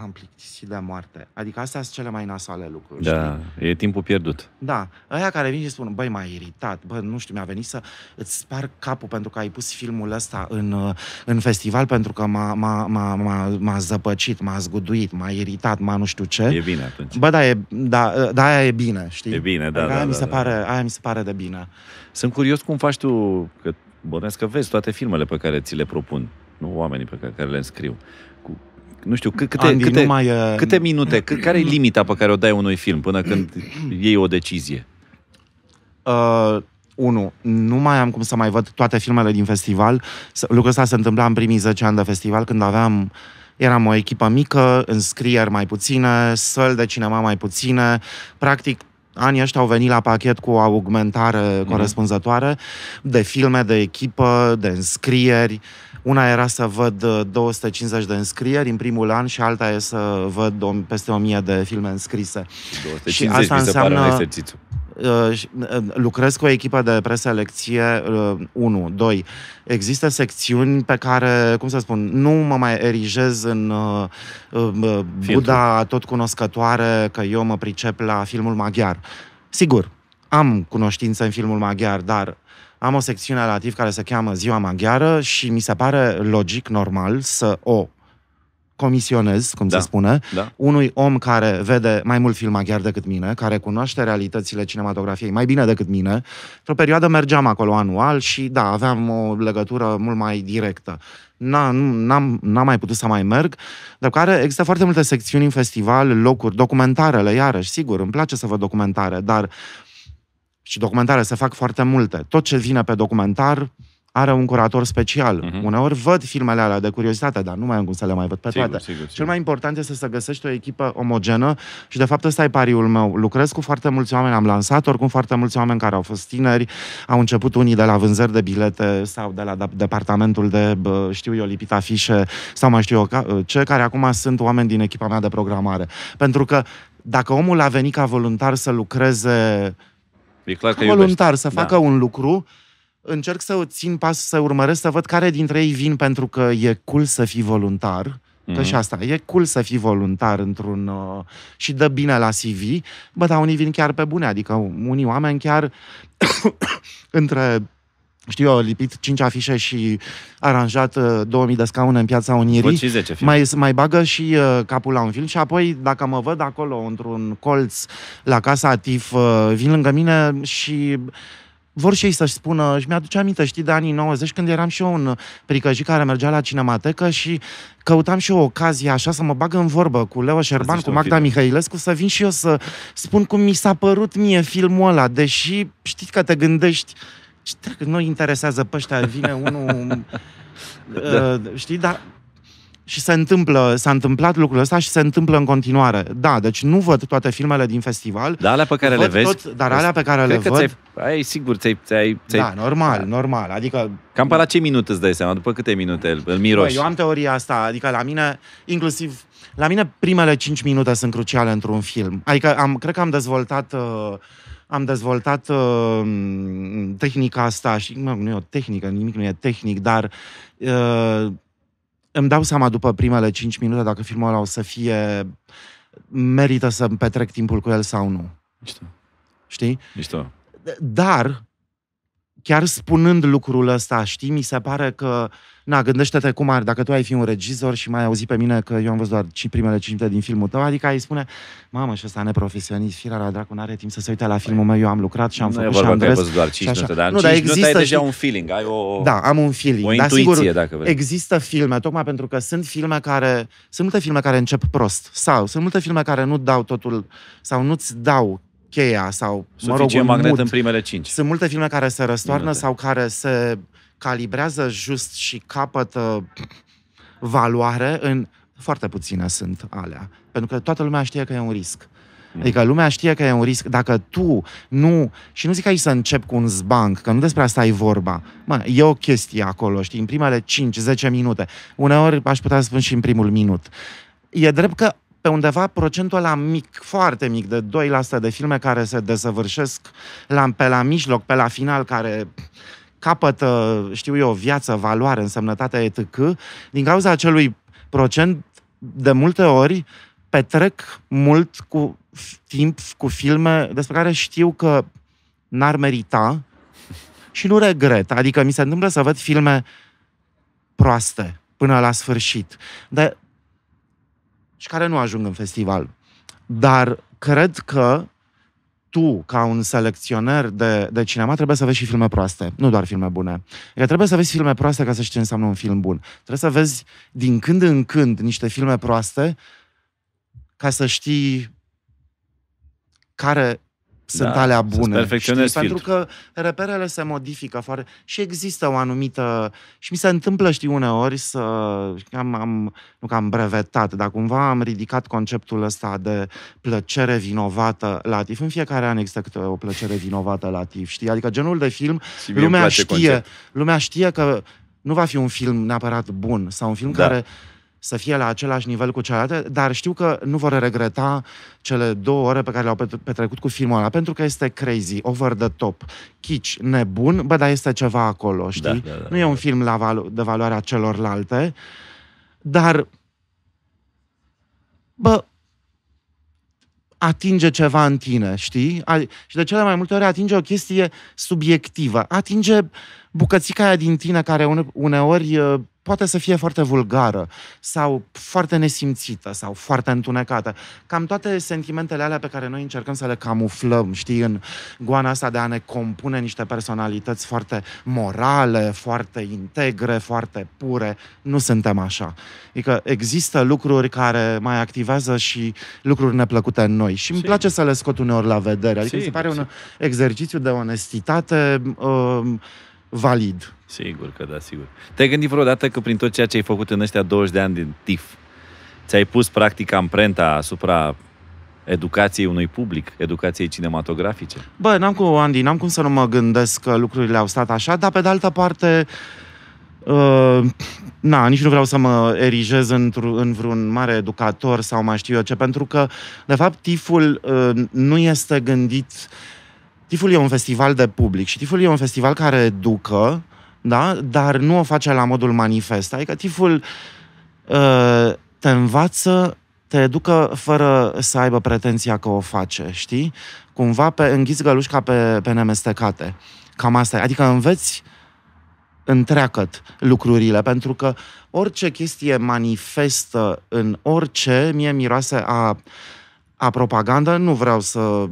[SPEAKER 2] am plictisit de moarte. Adică astea sunt cele mai nasale lucruri. Da,
[SPEAKER 1] știi? e timpul pierdut.
[SPEAKER 2] Da, aia care vin și spun, băi, m-a iritat, bă, nu știu, mi-a venit să îți spar capul pentru că ai pus filmul ăsta în, uh, în festival pentru că m-a, m-a, m-a, m-a, m-a zăpăcit, m-a zguduit, m-a iritat, m-a nu știu ce. E bine atunci. Bă, da, e, da, da aia e bine, știi? E bine, da, adică da, aia da, mi da, se da, pare, da. Aia mi se pare de bine.
[SPEAKER 1] Sunt curios cum faci tu, că bănesc că vezi toate filmele pe care ți le propun, nu oamenii pe care, care le înscriu nu știu, câte, Andy, câte, numai, uh... câte minute, care e limita pe care o dai unui film până când iei o decizie?
[SPEAKER 2] Uh, unu, nu mai am cum să mai văd toate filmele din festival. Lucrul ăsta se întâmpla în primii 10 ani de festival, când aveam Eram o echipă mică, înscrieri mai puține, săl de cinema mai puține. Practic, anii ăștia au venit la pachet cu o augmentare mm-hmm. corespunzătoare de filme, de echipă, de înscrieri. Uh, una era să văd 250 uh, de înscrieri în primul an și alta e să văd peste 1000 de filme înscrise. 250 și asta mi se înseamnă... pare un exercițiu uh, uh, lucrez cu o echipă de preselecție 1, 2. Există secțiuni pe care, cum să spun, nu mă mai erigez în uh, Buda tot cunoscătoare că eu mă pricep la filmul maghiar. Sigur, am cunoștință în filmul maghiar, dar am o secțiune la TIF care se cheamă Ziua Maghiară și mi se pare logic, normal, să o comisionez, cum da. se spune, da. unui om care vede mai mult film maghiar decât mine, care cunoaște realitățile cinematografiei mai bine decât mine. Într-o perioadă mergeam acolo anual și, da, aveam o legătură mult mai directă. N-am, n-am, mai putut să mai merg, dar care există foarte multe secțiuni în festival, locuri, documentarele, iarăși, sigur, îmi place să văd documentare, dar uh, și documentare se fac foarte multe. Tot ce vine pe documentar are un curator special. Uh-huh. Uneori văd filmele alea de curiozitate, dar nu mai am cum să le mai văd pe sigur, toate. Sigur, sigur. Cel mai important este să găsești o echipă omogenă și, de fapt, ăsta e pariul meu. Lucrez cu foarte mulți oameni, am lansat, oricum foarte mulți oameni care au fost tineri, au început unii de la vânzări de bilete sau de la departamentul de, știu eu, lipit afișe sau mai știu eu ce, care acum sunt oameni din echipa mea de programare. Pentru că dacă omul a venit ca voluntar să lucreze E
[SPEAKER 1] clar că voluntar iubești. să facă
[SPEAKER 2] da. un lucru, încerc să țin pas, să urmăresc, să văd care dintre ei vin pentru că e cool să fii voluntar, Că mm și asta, e cool să fii voluntar într-un... Uh, și dă bine la CV, bă, dar unii vin chiar pe bune, adică unii oameni chiar <coughs> între știu eu, lipit 5 afișe și aranjat uh, 2000 de scaune în piața Unirii, 10, mai, mai bagă și uh, capul la un film și apoi, dacă mă văd acolo, într-un colț, la casa Atif, uh, vin lângă mine și vor și ei să-și spună, și mi-aduce aminte, știi, de anii 90, când eram și eu un pricăjic care mergea la cinematecă și căutam și eu ocazia așa să mă bag în vorbă cu Leo Șerban, cu Magda Mihailescu, să vin și eu să spun cum mi s-a părut mie filmul ăla, deși știi că te gândești și trec, nu interesează pe ăștia, vine unul... <laughs> da. Uh, știi, dar și se întâmplă, s-a întâmplat lucrul ăsta și se întâmplă în continuare. Da, deci nu văd toate filmele din festival. Dar alea pe care le vezi? Tot, dar alea pe care le văd...
[SPEAKER 1] Ți-ai, ai, sigur, ți-ai... ți-ai, ți-ai da,
[SPEAKER 2] normal, da. normal. Adică...
[SPEAKER 1] Cam pe la ce minut îți dai seama? După câte minute îl, îl miroși? Bă, eu am
[SPEAKER 2] teoria asta, adică la mine, inclusiv... La mine primele 5 minute sunt cruciale într-un film. Adică am, cred că am dezvoltat... Uh, am dezvoltat uh, tehnica asta și mă, nu e o tehnică, nimic nu e tehnic, dar uh, îmi dau seama după primele 5 minute dacă filmul ăla o să fie merită să petrec timpul cu el sau nu. Mișto. Știi? Mișto. Dar, chiar spunând lucrul ăsta, știi, mi se pare că uh, na, gândește-te cum ar, dacă tu ai fi un regizor și mai auzi pe mine că eu am văzut doar primele 5 din filmul tău, adică ai spune, mamă, și ăsta neprofesionist, firea la dracu, n-are timp să se uite la filmul păi. meu, eu am lucrat și am nu făcut și am văzut doar 5 minute, dar nu, dar există ai deja un
[SPEAKER 1] feeling, ai o... Da, am un feeling, o intuiție, dar sigur, dacă vrei.
[SPEAKER 2] există filme, tocmai pentru că sunt filme care, sunt multe filme care încep prost, sau sunt multe filme care nu dau totul, sau nu-ți dau cheia sau, Suficient mă rog, magnet mut. în primele cinci. Sunt multe filme care se răstoarnă Minute. sau care se calibrează just și capătă valoare în foarte puține sunt alea. Pentru că toată lumea știe că e un risc. Mm. Adică lumea știe că e un risc. Dacă tu nu, și nu zic aici să încep cu un zbanc, că nu despre asta e vorba. Mă, e o chestie acolo, știi, în primele 5-10 minute. Uneori aș putea să spun și în primul minut. E drept că pe undeva procentul la mic, foarte mic, de 2% de filme care se desăvârșesc la, pe la mijloc, pe la final, care capătă, știu eu, viață, valoare, însemnătate etc., din cauza acelui procent, de multe ori, petrec mult cu timp cu filme despre care știu că n-ar merita și nu regret. Adică mi se întâmplă să văd filme proaste până la sfârșit, de, și care nu ajung în festival. Dar cred că tu, ca un selecționer de, de cinema, trebuie să vezi și filme proaste, nu doar filme bune. Adică trebuie să vezi filme proaste ca să știi ce înseamnă un film bun. Trebuie să vezi din când în când niște filme proaste ca să știi care sunt da, alea bune. Știi? Pentru că reperele se modifică foarte și există o anumită și mi se întâmplă, știi, uneori să am, am nu că am brevetat, dar cumva am ridicat conceptul ăsta de plăcere vinovată la TIF. În fiecare an există câte o plăcere vinovată la TIF, știi? Adică genul de film, lumea știe, concept. lumea știe că nu va fi un film neapărat bun sau un film da. care să fie la același nivel cu celelalte, dar știu că nu vor regreta cele două ore pe care le-au petrecut cu filmul ăla, pentru că este crazy, over the top, kitsch, nebun, bă, dar este ceva acolo, da, știi? Da, da, da, nu e un da. film la valo- de valoarea celorlalte, dar, bă, atinge ceva în tine, știi? A, și de cele mai multe ori atinge o chestie subiectivă, atinge bucățica aia din tine care uneori uh, poate să fie foarte vulgară sau foarte nesimțită sau foarte întunecată. Cam toate sentimentele alea pe care noi încercăm să le camuflăm, știi, în goana asta de a ne compune niște personalități foarte morale, foarte integre, foarte pure, nu suntem așa. Adică există lucruri care mai activează și lucruri neplăcute în noi și îmi si. place să le scot uneori la vedere. Adică mi se pare sí. un exercițiu de onestitate Uh, valid. Sigur că da, sigur.
[SPEAKER 1] Te-ai gândit vreodată că prin tot ceea ce ai făcut în ăștia 20 de ani din TIF, ți-ai pus practic amprenta asupra educației unui public, educației cinematografice?
[SPEAKER 2] Bă, n-am cum, Andy, n-am cum să nu mă gândesc că lucrurile au stat așa, dar pe de altă parte, uh, na, nici nu vreau să mă erigez într- în vreun mare educator sau mai știu eu ce, pentru că, de fapt, tiful uh, nu este gândit uh, Tiful e un festival de public și Tiful e un festival care educă, da? dar nu o face la modul manifest. Adică Tiful uh, te învață, te educă fără să aibă pretenția că o face, știi? Cumva pe, înghiți gălușca pe, pe nemestecate. Cam asta e. Adică înveți întreacăt lucrurile, pentru că orice chestie manifestă în orice, mie miroase a uh, a propagandă, nu vreau să,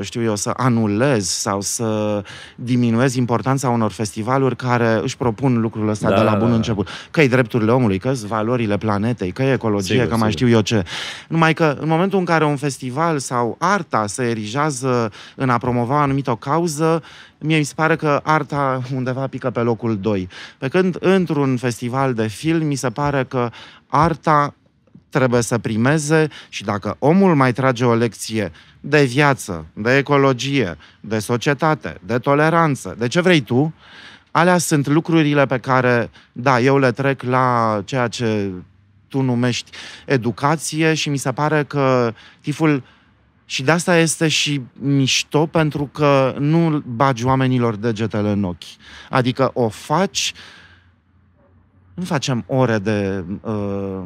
[SPEAKER 2] știu eu, să anulez sau să diminuez importanța unor festivaluri care își propun lucrul ăsta da, de la da, bun da, început. Că e drepturile omului, că valorile planetei, că e ecologie, sigur, că sigur. mai știu eu ce. Numai că în momentul în care un festival sau arta se erijează în a promova anumită o cauză, mie mi se pare că arta undeva pică pe locul 2. Pe când într-un festival de film mi se pare că arta trebuie să primeze și dacă omul mai trage o lecție de viață, de ecologie, de societate, de toleranță, de ce vrei tu, alea sunt lucrurile pe care, da, eu le trec la ceea ce tu numești educație și mi se pare că tiful și de asta este și mișto, pentru că nu bagi oamenilor degetele în ochi. Adică o faci, nu facem ore de uh,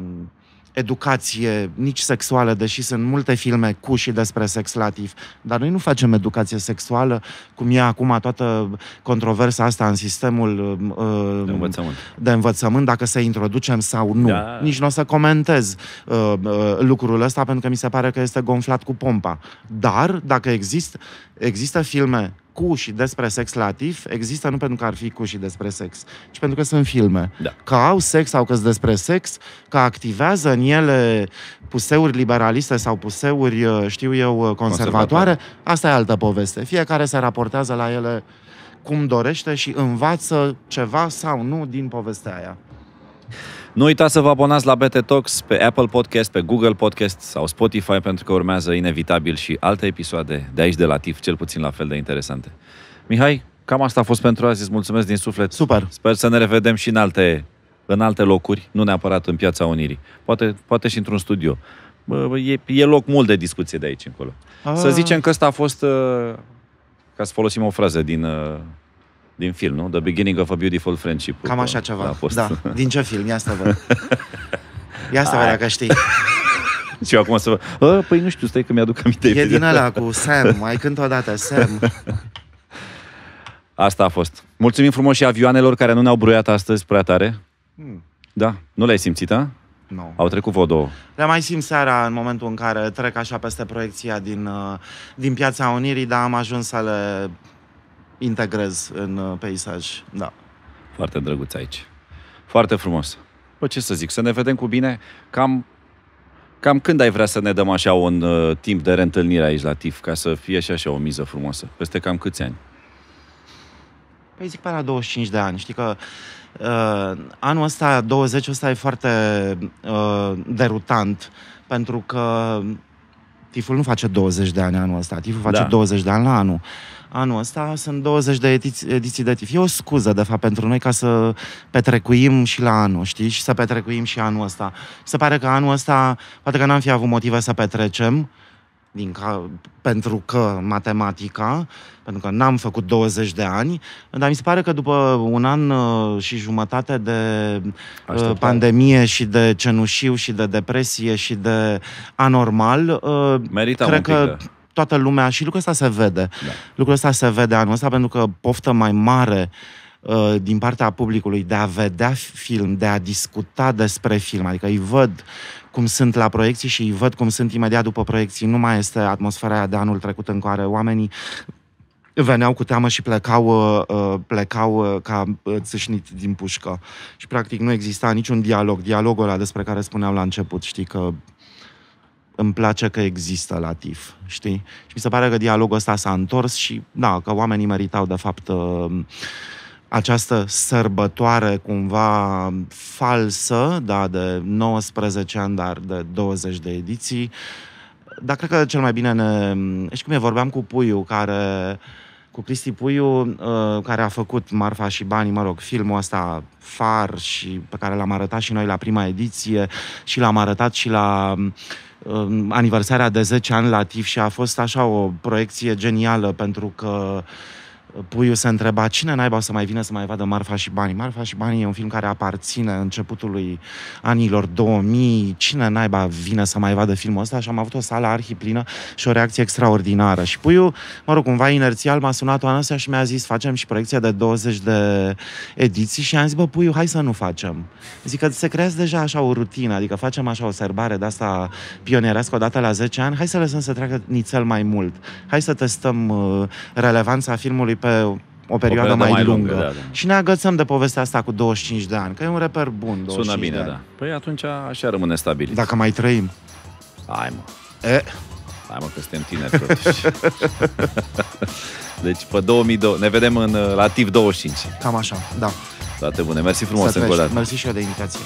[SPEAKER 2] educație, nici sexuală, deși sunt multe filme cu și despre sex lativ, dar noi nu facem educație sexuală, cum e acum toată controversa asta în sistemul uh, de, învățământ. de învățământ, dacă să introducem sau nu. Da. Nici nu o să comentez uh, uh, lucrul ăsta, pentru că mi se pare că este gonflat cu pompa. Dar, dacă există, există filme cu și despre sex lativ există nu pentru că ar fi cu și despre sex, ci pentru că sunt filme. Da. Că au sex sau că sunt despre sex, că activează în ele puseuri liberaliste sau puseuri, uh, știu eu, uh, conservatoare, conservatoare. asta e altă poveste. Fiecare se raportează la ele cum dorește și învață ceva sau nu din povestea aia.
[SPEAKER 1] Nu uitați să vă abonați la BT Talks pe Apple Podcast, pe Google Podcast sau Spotify, pentru că urmează inevitabil și alte episoade de aici de la TIF, cel puțin la fel de interesante. Mihai, cam asta a fost pentru azi. Îți mulțumesc din suflet. Super. Sper să ne revedem și în alte, în alte locuri, nu neapărat în Piața Unirii. Poate, poate și într-un studio. Bă, e, e loc mult de discuție de aici încolo. A... Să ah. zicem
[SPEAKER 2] că ăsta a fost, uh,
[SPEAKER 1] ca să folosim o frază din uh, din film, nu? The Beginning of a Beautiful Friendship. Cam așa ceva, da. Din
[SPEAKER 2] ce film? Ia asta văd. <laughs> Ia asta văd dacă știi.
[SPEAKER 1] <laughs> Și eu acum să vă... Ă, păi nu știu, stai că mi-aduc aminte. E din ăla
[SPEAKER 2] cu Sam, mai cânt o dată, Sam. <laughs>
[SPEAKER 1] Asta a fost. Mulțumim frumos și avioanelor care nu ne-au bruiat astăzi prea tare. Hmm. Da, nu le-ai simțit, a? Nu. No. Au trecut vreo două.
[SPEAKER 2] Le mai simt seara în momentul în care trec așa peste proiecția din, uh, din Piața Unirii, dar am ajuns să le integrez în uh, peisaj. Da.
[SPEAKER 1] Foarte drăguț aici. Foarte frumos. Bă, ce să zic, să ne vedem cu bine. Cam, cam când ai vrea să ne dăm așa un uh, timp de reîntâlnire aici la TIF, ca să fie și așa o miză frumoasă? Peste cam câți ani?
[SPEAKER 2] Păi zic pe la 25 de ani. Știi că uh, anul ăsta, 20 ăsta e foarte uh, derutant, pentru că Tiful nu face 20 de ani anul ăsta, Tiful face da. 20 de ani la anul. Anul ăsta sunt 20 de ediții, ediții de TIF. E o scuză, de fapt, pentru noi ca să petrecuim și la anul, știi? Și să petrecuim și anul ăsta. Se pare că anul ăsta, poate că n-am fi avut motive să petrecem, uh, din ca, pentru că matematica, pentru că n-am făcut 20 de ani, dar mi se pare că după un an uh, și jumătate de uh, Așteptam. pandemie și de cenușiu și de depresie și de anormal, uh, Merită cred că toată lumea și lucrul ăsta se vede. Da. Lucrul ăsta se vede anul ăsta pentru că poftă mai mare din partea publicului de a vedea film, de a discuta despre film, adică îi văd cum sunt la proiecții și îi văd cum sunt imediat după proiecții. Nu mai este atmosfera aia de anul trecut în care oamenii veneau cu teamă și plecau, uh, uh, plecau uh, ca țâșnit din pușcă. Și practic nu exista niciun dialog. Dialogul ăla despre care spuneam la început, știi, că îmi place că există la TIF, știi? Și mi se pare că dialogul ăsta s-a întors și, da, că oamenii meritau, de fapt, uh, această sărbătoare cumva falsă, da, de 19 ani, dar de 20 de ediții. Dar cred că cel mai bine ne... Și cum e, vorbeam cu Puiu, care cu Cristi Puiu, uh, care a făcut Marfa și Banii, mă rog, filmul ăsta far și pe care l-am arătat și noi la prima ediție și l-am arătat și la um, aniversarea de 10 ani la TIF și a fost așa o proiecție genială pentru că Puiu se întreba cine naiba o să mai vină să mai vadă Marfa și Banii. Marfa și Banii e un film care aparține începutului anilor 2000. Cine naiba vine să mai vadă filmul ăsta? Și am avut o sală arhiplină și o reacție extraordinară. Și Puiu, mă rog, cumva inerțial m-a sunat o asta și mi-a zis facem și proiecția de 20 de ediții și am zis, bă, Puiu, hai să nu facem. Zic că se creează deja așa o rutină, adică facem așa o serbare de asta pionierească odată la 10 ani, hai să lăsăm să treacă nițel mai mult. Hai să testăm uh, relevanța filmului pe o perioadă, o perioadă mai, mai lungă. lungă da, da. Și ne agățăm de povestea asta cu 25 de ani, că e un reper bun. 25 Sună bine, de ani. da.
[SPEAKER 1] Păi atunci așa rămâne stabil. Dacă mai trăim. Hai mă. E? Hai mă, că suntem tineri totuși. <laughs> deci pe 2002, ne vedem în, uh, la TIF 25.
[SPEAKER 2] Cam așa, da.
[SPEAKER 1] Toate bune. Mersi frumos încă o dată.
[SPEAKER 2] Mersi și eu de invitație.